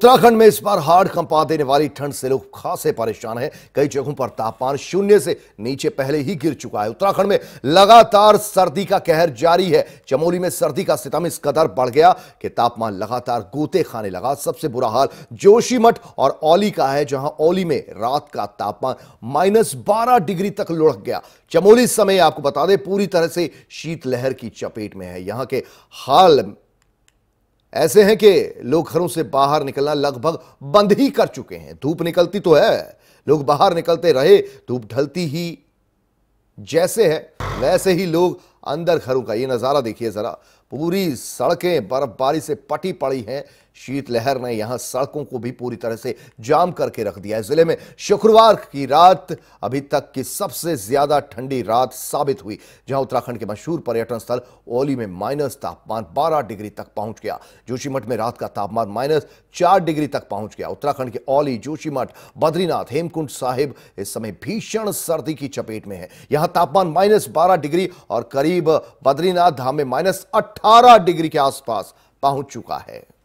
उत्तराखंड में इस बार हार्ड कंपा देने वाली ठंड से लोग खासे परेशान हैं कई जगहों पर तापमान शून्य से नीचे पहले ही गिर चुका है उत्तराखंड में लगातार सर्दी का कहर जारी है चमोली में सर्दी का सितम इस कदर बढ़ गया कि तापमान लगातार गोते खाने लगा सबसे बुरा हाल जोशीमठ और ओली का है जहां ओली में रात का तापमान माइनस बारह डिग्री तक लुढ़क गया चमोली समय आपको बता दें पूरी तरह से शीतलहर की चपेट में है यहां के हाल ऐसे हैं कि लोग घरों से बाहर निकलना लगभग बंद ही कर चुके हैं धूप निकलती तो है लोग बाहर निकलते रहे धूप ढलती ही जैसे है वैसे ही लोग अंदर घरों का ये नज़ारा देखिए ज़रा पूरी सड़कें बर्फबारी से पटी पड़ी हैं शीतलहर ने यहां सड़कों को भी पूरी तरह से जाम करके रख दिया है जिले में शुक्रवार की रात अभी तक की सबसे ज्यादा ठंडी रात साबित हुई जहां उत्तराखंड के मशहूर पर्यटन स्थल ओली में माइनस तापमान 12 डिग्री तक पहुंच गया जोशीमठ में रात का तापमान माइनस चार डिग्री तक पहुंच गया उत्तराखंड के ओली जोशीमठ बद्रीनाथ हेमकुंड साहिब इस समय भीषण सर्दी की चपेट में है यहां तापमान माइनस डिग्री और करीब बद्रीनाथ धाम में माइनस 18 डिग्री के आसपास पहुंच चुका है